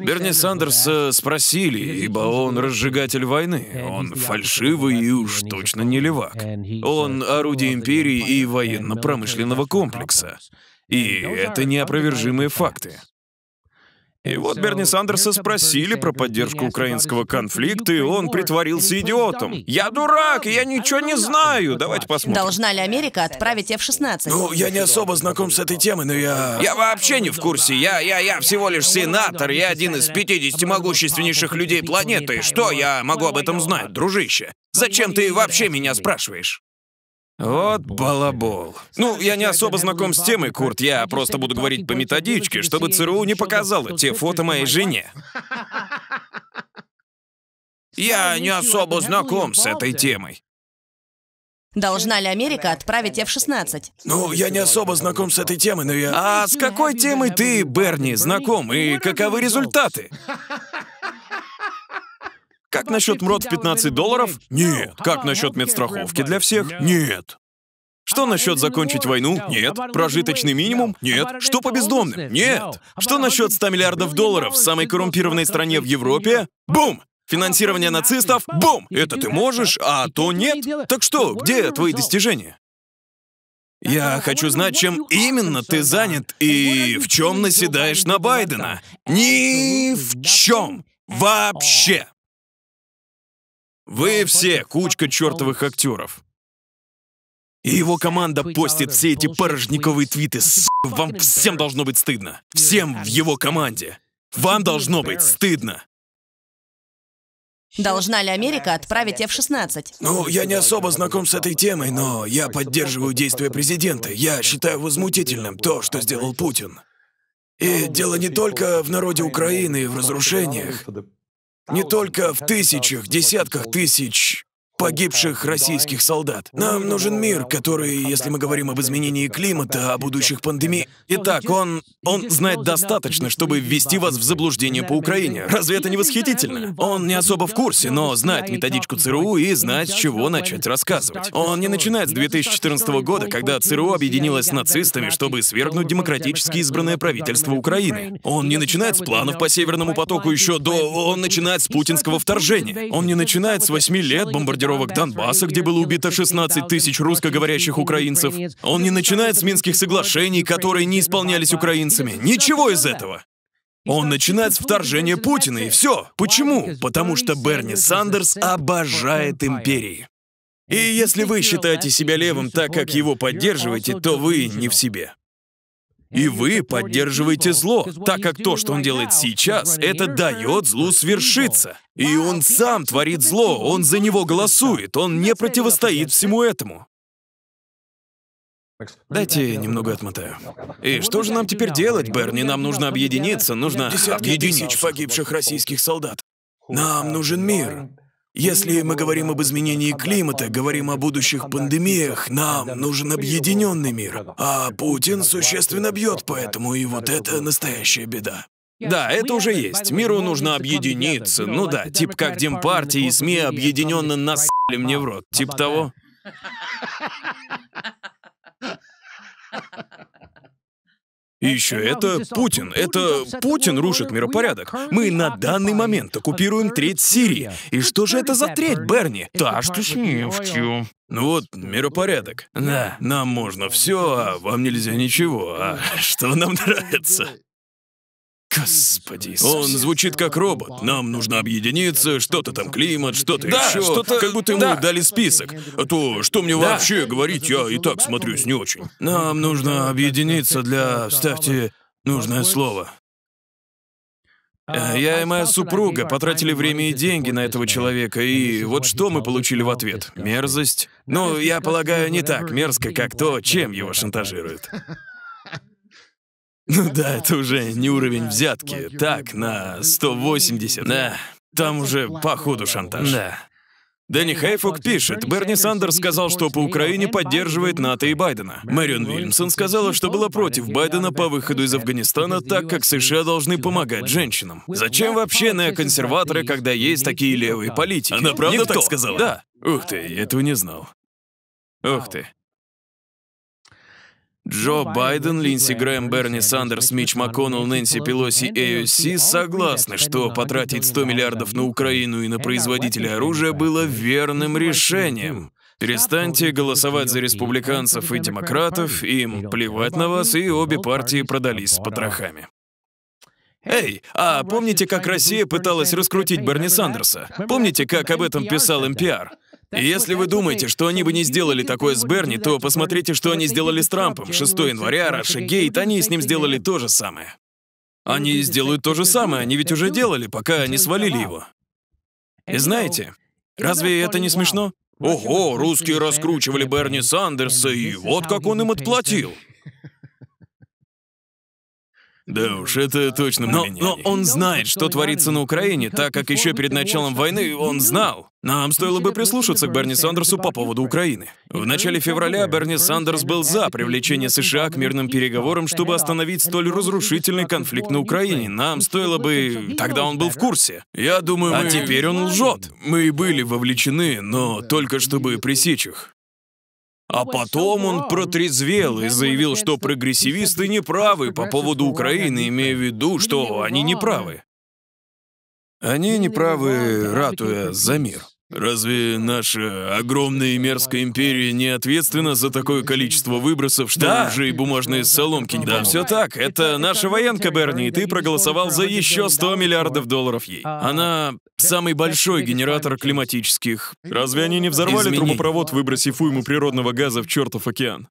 Берни Сандерса спросили, ибо он разжигатель войны. Он фальшивый и уж точно не левак. Он oh, орудие империи и военно-промышленного комплекса. И это неопровержимые факты. И вот Берни Сандерса спросили про поддержку украинского конфликта, и он ну, притворился идиотом. «Я дурак, я ничего не знаю! Давайте посмотрим». Должна ли Америка отправить F-16? Ну, я не особо знаком с этой темой, но я... Я вообще не в курсе. Я, я, я всего лишь сенатор. Я один из 50 могущественнейших людей планеты. Что я могу об этом знать, дружище? Зачем ты вообще меня спрашиваешь? Вот балабол. Ну, я не особо знаком с темой, Курт. Я просто буду говорить по методичке, чтобы ЦРУ не показало те фото моей жене. Я не особо знаком с этой темой. Должна ли Америка отправить F-16? Ну, я не особо знаком с этой темой, но я... А с какой темой ты, Берни, знаком? И каковы результаты? Как насчет МРОД в 15 долларов? Нет. Как насчет медстраховки для всех? Нет. Что насчет закончить войну? Нет. Прожиточный минимум? Нет. Что по бездомным? Нет. Что насчет 100 миллиардов долларов в самой коррумпированной стране в Европе? Бум! Финансирование нацистов? Бум! Это ты можешь, а то нет. Так что, где твои достижения? Я хочу знать, чем именно ты занят и в чем наседаешь на Байдена. Ни в чем. Вообще. Вы все кучка чертовых актеров. И его команда постит все эти порожниковые твиты. С... Вам всем должно быть стыдно. Всем в его команде. Вам должно быть стыдно. Должна ли Америка отправить F-16? Ну, я не особо знаком с этой темой, но я поддерживаю действия президента. Я считаю возмутительным то, что сделал Путин. И дело не только в народе Украины и в разрушениях. Не только в тысячах, десятках тысяч погибших российских солдат. Нам нужен мир, который, если мы говорим об изменении климата, о будущих пандемии... Итак, он... он знает достаточно, чтобы ввести вас в заблуждение по Украине. Разве это не восхитительно? Он не особо в курсе, но знает методичку ЦРУ и знает, с чего начать рассказывать. Он не начинает с 2014 года, когда ЦРУ объединилась с нацистами, чтобы свергнуть демократически избранное правительство Украины. Он не начинает с планов по Северному потоку еще до... Он начинает с путинского вторжения. Он не начинает с 8 лет бомбардировки бомбардировок Донбасса, где было убито 16 тысяч русскоговорящих украинцев. Он не начинает с Минских соглашений, которые не исполнялись украинцами. Ничего из этого. Он начинает с вторжения Путина, и все. Почему? Потому что Берни Сандерс обожает империи. И если вы считаете себя левым так, как его поддерживаете, то вы не в себе. И вы поддерживаете зло, так как то, что он делает а сейчас, это дает злу свершиться. И он сам творит зло, он за него голосует, он не противостоит всему этому. Дайте немного отмотаю. И что же нам теперь делать, Берни? Нам ну, нужно объединиться, нужно... Десятки единиц погибших российских солдат. Нам нужен мир. Если мы говорим об изменении климата, говорим о будущих пандемиях, нам нужен объединенный мир. А Путин существенно бьет по этому, и вот это настоящая беда. Да, это уже есть. Миру нужно объединиться. Ну да, типа как Демпартии и СМИ объединенно насали мне в рот. Тип того. Ha ha ha ha ha. И еще это Путин. Это Путин рушит миропорядок. Мы на данный момент оккупируем треть Сирии. И что же это за треть, Берни? Та, что с нефтью. Ну вот, миропорядок. Да, нам можно все, а вам нельзя ничего. А что нам нравится? Господи Иисус. Он звучит как робот. Нам нужно объединиться, что-то там климат, что-то да, еще. Что-то... Как будто ему да. дали список. А то, что мне да. вообще говорить, я и так смотрюсь не очень. Нам нужно объединиться для... ставьте нужное слово. Э, я и моя супруга потратили время и деньги на этого человека, и вот что мы получили в ответ? Мерзость? Ну, я полагаю, не так мерзко, как то, чем его шантажируют. Ну да, это уже не уровень взятки. Так, на 180. Да, там уже по ходу шантаж. Да. Дэнни Хейфок пишет, Берни Сандерс сказал, что по Украине поддерживает НАТО и Байдена. Мэрион Вильямсон сказала, что была против Байдена по выходу из Афганистана, так как США должны помогать женщинам. Зачем вообще неоконсерваторы, когда есть такие левые политики? Она правда Никто? так сказала? Да. Ух ты, я этого не знал. Ух ты. Джо Байден, Линдси Грэм, Берни Сандерс, Мич МакКоннелл, Нэнси Пелоси и AOC согласны, что потратить 100 миллиардов на Украину и на производителя оружия было верным решением. Перестаньте голосовать за республиканцев и демократов, им плевать на вас, и обе партии продались с потрохами. Эй, а помните, как Россия пыталась раскрутить Берни Сандерса? Помните, как об этом писал МПР? И если вы думаете, что они бы не сделали такое с Берни, то посмотрите, что они сделали с Трампом. 6 января, Раша Гейт, они с ним сделали то же самое. Они сделают то же самое, они ведь уже делали, пока они свалили его. И знаете, разве это не смешно? Ого, русские раскручивали Берни Сандерса, и вот как он им отплатил. Да уж, это точно но, меня. Но он знает, что творится на Украине, так как еще перед началом войны он знал. Нам стоило бы прислушаться к Берни а Сандерсу по поводу Украины. В начале февраля Берни Сандерс был за привлечение США к мирным переговорам, чтобы остановить столь разрушительный конфликт на Украине. Нам стоило бы... Тогда он был в курсе. Я думаю, мы... А теперь он лжет. Мы и были вовлечены, но только чтобы пресечь их. А потом он протрезвел и заявил, что прогрессивисты не правы по поводу Украины, имея в виду, ну, что они не правы. Они не правы, ратуя за мир. Разве наша огромная и мерзкая империя не ответственна за такое количество выбросов, что да. уже и бумажные соломки не Да, все так. Это наша военка, Берни, и ты проголосовал за еще 100 миллиардов долларов ей. А, Она самый большой генератор климатических... Разве они не взорвали изменений. трубопровод, выбросив уйму природного газа в чертов океан?